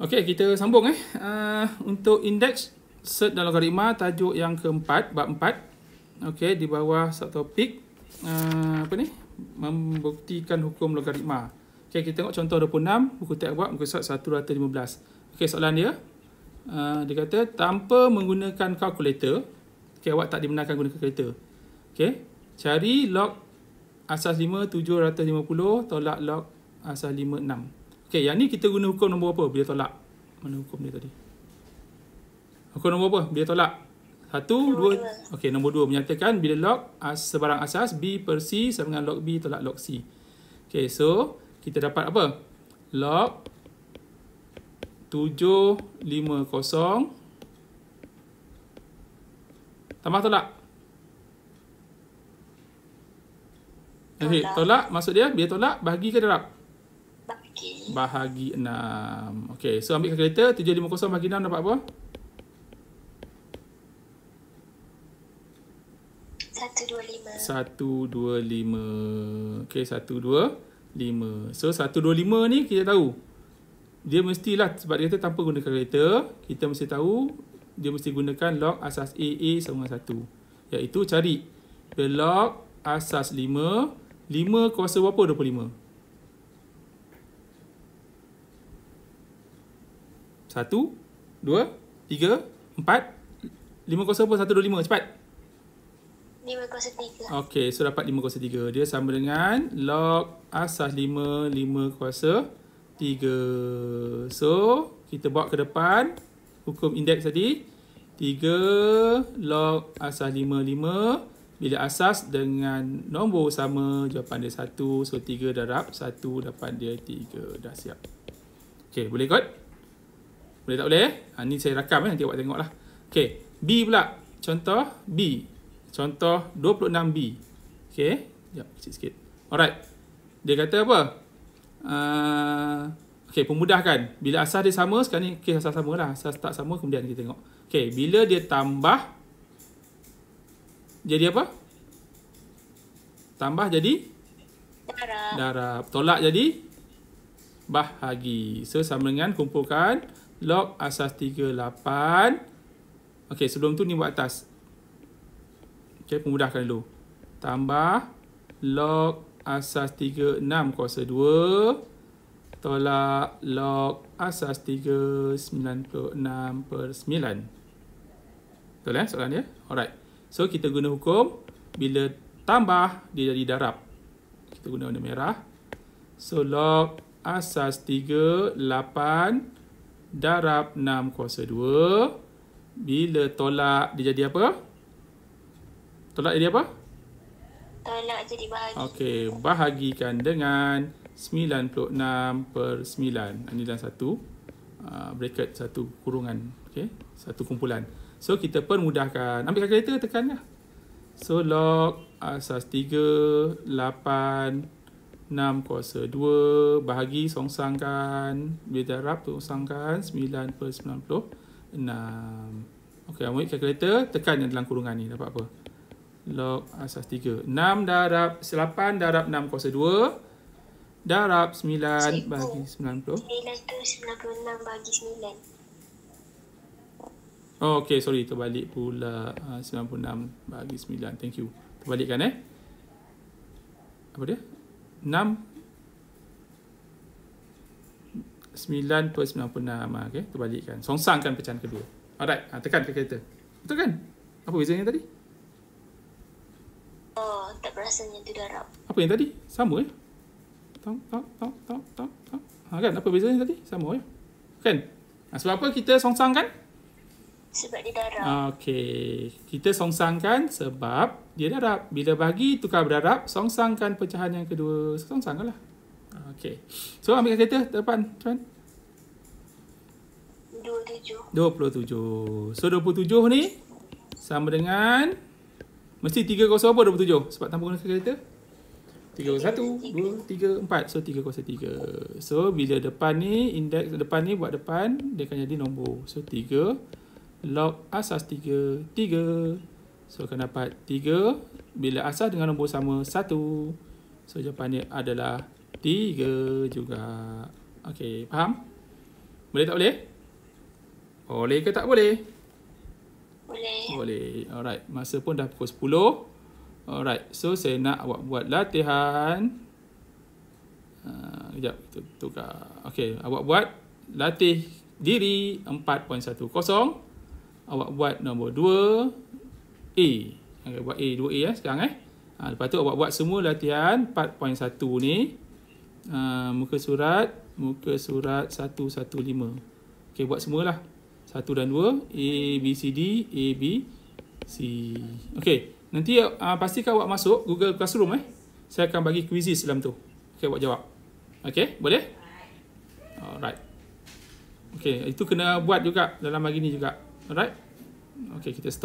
Okey, kita sambung eh. Uh, untuk indeks set dan logaritma tajuk yang keempat, bab empat. Okey, di bawah subtopik uh, apa ni? Membuktikan hukum logaritma. Okey, kita tengok contoh 26, buku teks buat muka surat 115. Okey, soalan dia. Uh, dia kata, tanpa menggunakan kalkulator, okay, awak tak dibenarkan guna kalkulator. Okey, cari log asas 5, 750, tolak log asas 5, 6. Okay, yang ni kita guna hukum nombor apa? Bila tolak. Mana hukum dia tadi? Hukum nombor apa? Bila tolak. Satu, nombor dua. dua. Okey, nombor dua. Menyatakan bila log as, ah, sebarang asas B per C sama dengan log B tolak log C. Okay, so kita dapat apa? Log 750 tambah tolak. Okay, tolak. tolak maksud dia bila tolak bahagi ke darab? bahagi 6. Okey, so ambil kereta 750 bahagi 6 dapat apa? 7.5. 7.5. Okey, lima. So satu dua lima ni kita tahu. Dia mestilah sebab dia kata tanpa guna kalkulator kita mesti tahu dia mesti gunakan log asas AA sama dengan satu. Iaitu cari the log asas lima, lima kuasa berapa dua puluh lima? Satu, dua, tiga, empat, lima kosa apa? Satu, dua, lima. Cepat. Lima kosa tiga. Okey, so dapat lima kosa tiga. Dia sama dengan log asas lima, lima kosa tiga. So, kita bawa ke depan hukum indeks tadi. Tiga log asas lima, lima. Bila asas dengan nombor sama, jawapan dia satu. So, tiga darab, satu dapat dia tiga. Dah siap. Okey, boleh kot? Boleh. Boleh tak boleh? Eh? Ha, ni saya rakam eh. Nanti awak tengok lah. Okay. B pula. Contoh B. Contoh 26B. Okay. Sekejap. Kecil sikit. Alright. Dia kata apa? Uh, okay. Pemudahkan. Bila asas dia sama. Sekarang ni kes asas sama lah. Asas tak sama. Kemudian kita tengok. Okay. Bila dia tambah. Jadi apa? Tambah jadi? Darab. Darab. Tolak jadi? Bahagi. So sama dengan kumpulkan. Kumpulkan log asas 38. Okey, sebelum tu ni buat atas. Okey, pemudahkan dulu. Tambah log asas 36 kuasa 2 tolak log asas 396 per 9. Betul eh soalan dia? Alright. So, kita guna hukum bila tambah dia jadi darab. Kita guna warna merah. So, log asas 38 kuasa darab 6 kuasa 2 bila tolak dia jadi apa? Tolak jadi apa? Tolak jadi bahagi. Okey, bahagikan dengan 96 per 9. Ini dalam satu uh, bracket satu kurungan. Okey, satu kumpulan. So, kita permudahkan. Ambil kereta, tekanlah. So, log asas 3, 8, Enam kuasa dua bahagi songsangkan bila darab tu songsangkan sembilan per sembilan puluh enam. ok ambil calculator tekan yang dalam kurungan ni dapat apa log asas tiga enam darab 8 darab enam kuasa dua darab sembilan sembilan 9 Cikgu. bahagi 90 996 bahagi 9 Oh, okay, sorry. Terbalik pula uh, 96 bagi 9. Thank you. Terbalikkan eh. Apa dia? 6 9 per 96 okay? Terbalikkan Songsangkan pecahan kedua Alright ha, Tekan ke kereta Betul kan? Apa bezanya tadi? Oh, tak berasanya tu darab Apa yang tadi? Sama ya? Eh? Tong, tong, tong, tong, tong, Ha, kan? Apa bezanya tadi? Sama ya? Kan? Ha, sebab apa kita songsang kan? Sebab dia darab. Ah, okay, Kita songsangkan sebab dia darab. Bila bagi tukar berdarab, songsangkan pecahan yang kedua. Songsangkan lah. Ah, okay, So, ambil kereta depan. Cuan. 27. 27. So, 27 ni sama dengan mesti 3 kosa apa 27? Sebab tanpa guna kereta. 301, 2, 3, 4. So, 3 kosa 3. So, bila depan ni, indeks depan ni buat depan, dia akan jadi nombor. So, 3 3 log asas 3, 3. So, akan dapat 3 bila asas dengan nombor sama 1. So, jawapannya adalah 3 juga. Okey, faham? Boleh tak boleh? Boleh ke tak boleh? Boleh. Boleh. Alright, masa pun dah pukul 10. Alright, so saya nak awak buat latihan. Uh, ah, sekejap, tukar. okay awak buat latih diri 4.10 awak buat nombor 2 A. Okay, buat A, 2A ya eh, sekarang eh. Ha, lepas tu awak buat semua latihan 4.1 ni. Uh, muka surat, muka surat 115. Okey, buat semualah. 1 dan 2, A, B, C, D, A, B, C. Okey, nanti uh, pastikan awak masuk Google Classroom eh. Saya akan bagi kuisis dalam tu. Okey, awak jawab. Okey, boleh? Alright. Okey, itu kena buat juga dalam hari ni juga. a l right. Okay, k i t s o